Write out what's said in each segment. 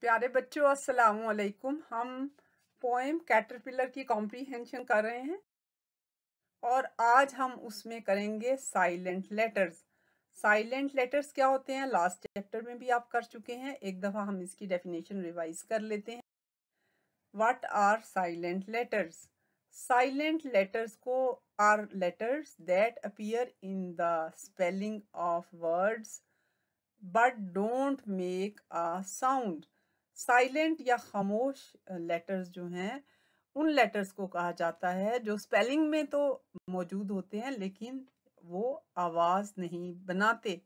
प्यारे बच्चों असलकुम हम पोएम कैटरपिलर की कॉम्प्रीहेंशन कर रहे हैं और आज हम उसमें करेंगे साइलेंट लेटर्स साइलेंट लेटर्स क्या होते हैं लास्ट चैप्टर में भी आप कर चुके हैं एक दफ़ा हम इसकी डेफिनेशन रिवाइज कर लेते हैं what are silent letters silent letters को are letters that appear in the spelling of words but don't make a sound silent या खामोश लेटर्स जो हैं उन लेटर्स को कहा जाता है जो स्पेलिंग में तो मौजूद होते हैं लेकिन वो आवाज़ नहीं बनाते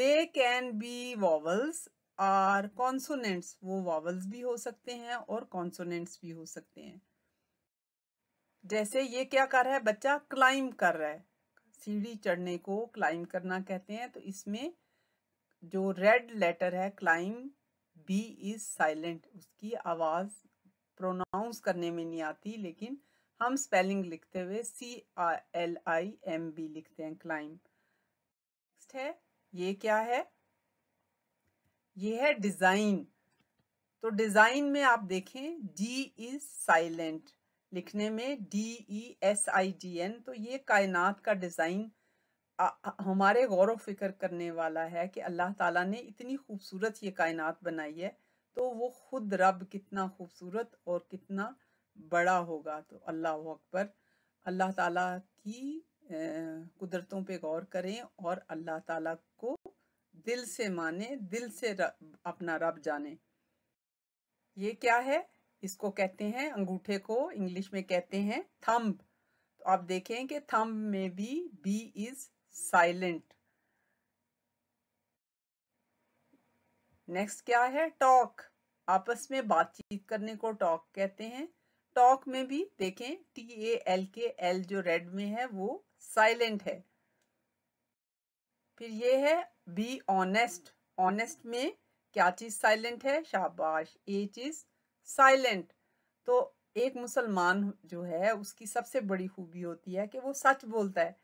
they can be vowels or consonants वो वॉवल्स भी हो सकते हैं और कॉन्सोनेंट्स भी हो सकते हैं जैसे ये क्या कर रहा है बच्चा क्लाइम कर रहा है सीढ़ी चढ़ने को क्लाइंब करना कहते हैं तो इसमें जो रेड लेटर है क्लाइंब बी इज़ साइलेंट उसकी आवाज़ प्रोनाउंस करने में नहीं आती लेकिन हम स्पेलिंग लिखते हुए C R L I M B लिखते हैं क्लाइम नेक्स्ट है ये क्या है ये है डिज़ाइन तो डिज़ाइन में आप देखें डी इज़ साइलेंट लिखने में D E S I D N तो ये कायनात का डिज़ाइन आ, हमारे गौर व फिक्र करने वाला है कि अल्लाह ताला ने इतनी खूबसूरत ये कायनात बनाई है तो वो खुद रब कितना खूबसूरत और कितना बड़ा होगा तो अल्लाह अकबर अल्लाह ताला की कुदरतों पे गौर करें और अल्लाह ताला को दिल से माने दिल से रब, अपना रब जाने ये क्या है इसको कहते हैं अंगूठे को इंग्लिश में कहते हैं थंब तो आप देखें कि थंब में भी बी इज़ साइलेंट नेक्स्ट क्या है टॉक आपस में बातचीत करने को टॉक कहते हैं टॉक में भी देखें T A L K L जो रेड में है वो साइलेंट है फिर ये है बी ऑनेस्ट ऑनेस्ट में क्या चीज़ साइलेंट है शाबाश ए चीज़ साइलेंट तो एक मुसलमान जो है उसकी सबसे बड़ी खूबी होती है कि वो सच बोलता है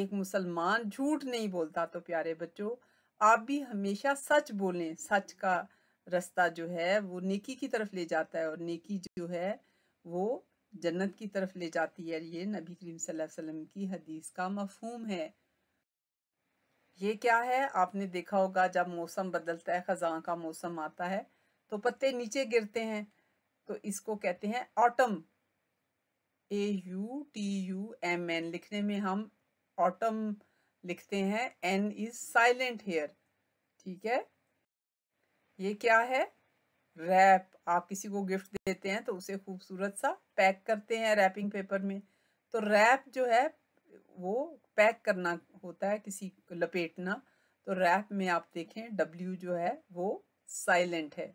एक मुसलमान झूठ नहीं बोलता तो प्यारे बच्चों आप भी हमेशा सच बोलें सच का रास्ता जो है वो नेकी की तरफ ले जाता है और नेकी जो है वो जन्नत की तरफ ले जाती है ये नबी करीम सल्लल्लाहु अलैहि वसल्लम की हदीस का मफहूम है ये क्या है आपने देखा होगा जब मौसम बदलता है ख़जा का मौसम आता है तो पत्ते नीचे गिरते हैं तो इसको कहते हैं autumn A U T U M N लिखने में हम ऑटम लिखते हैं एन इज साइलेंट हेयर ठीक है ये क्या है रैप आप किसी को गिफ्ट देते हैं तो उसे खूबसूरत सा पैक करते हैं रैपिंग पेपर में तो रैप जो है वो पैक करना होता है किसी लपेटना तो रैप में आप देखें डब्ल्यू जो है वो साइलेंट है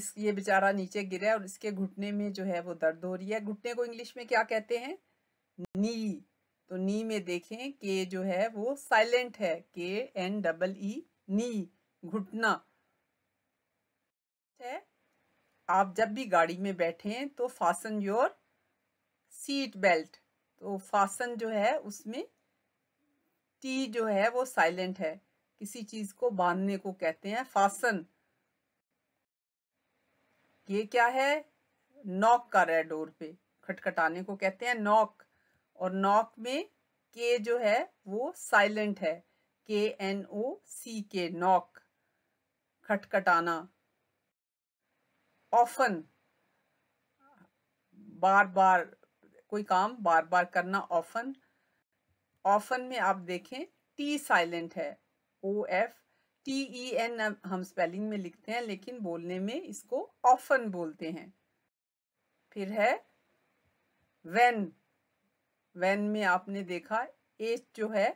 इस ये बेचारा नीचे गिरा और इसके घुटने में जो है वो दर्द हो रही है घुटने को इंग्लिश में क्या कहते हैं नी तो नी में देखें के जो है वो साइलेंट है के एन डबल ई नी घुटना है आप जब भी गाड़ी में बैठें तो फासन योर सीट बेल्ट तो फासन जो है उसमें टी जो है वो साइलेंट है किसी चीज को बांधने को कहते हैं फासन ये क्या है नॉक का रहा है डोर पे खटखटाने को कहते हैं नॉक और नॉक में के जो है वो साइलेंट है के एन ओ सी के नॉक खटखटाना ऑफन बार बार कोई काम बार बार करना ऑफन ऑफन में आप देखें टी साइलेंट है O F T E N हम स्पेलिंग में लिखते हैं लेकिन बोलने में इसको ऑफन बोलते हैं फिर है वेन वैन में आपने देखा एच जो है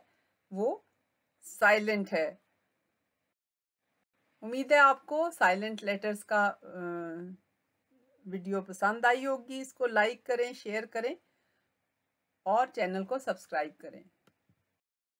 वो साइलेंट है उम्मीद है आपको साइलेंट लेटर्स का वीडियो पसंद आई होगी इसको लाइक करें शेयर करें और चैनल को सब्सक्राइब करें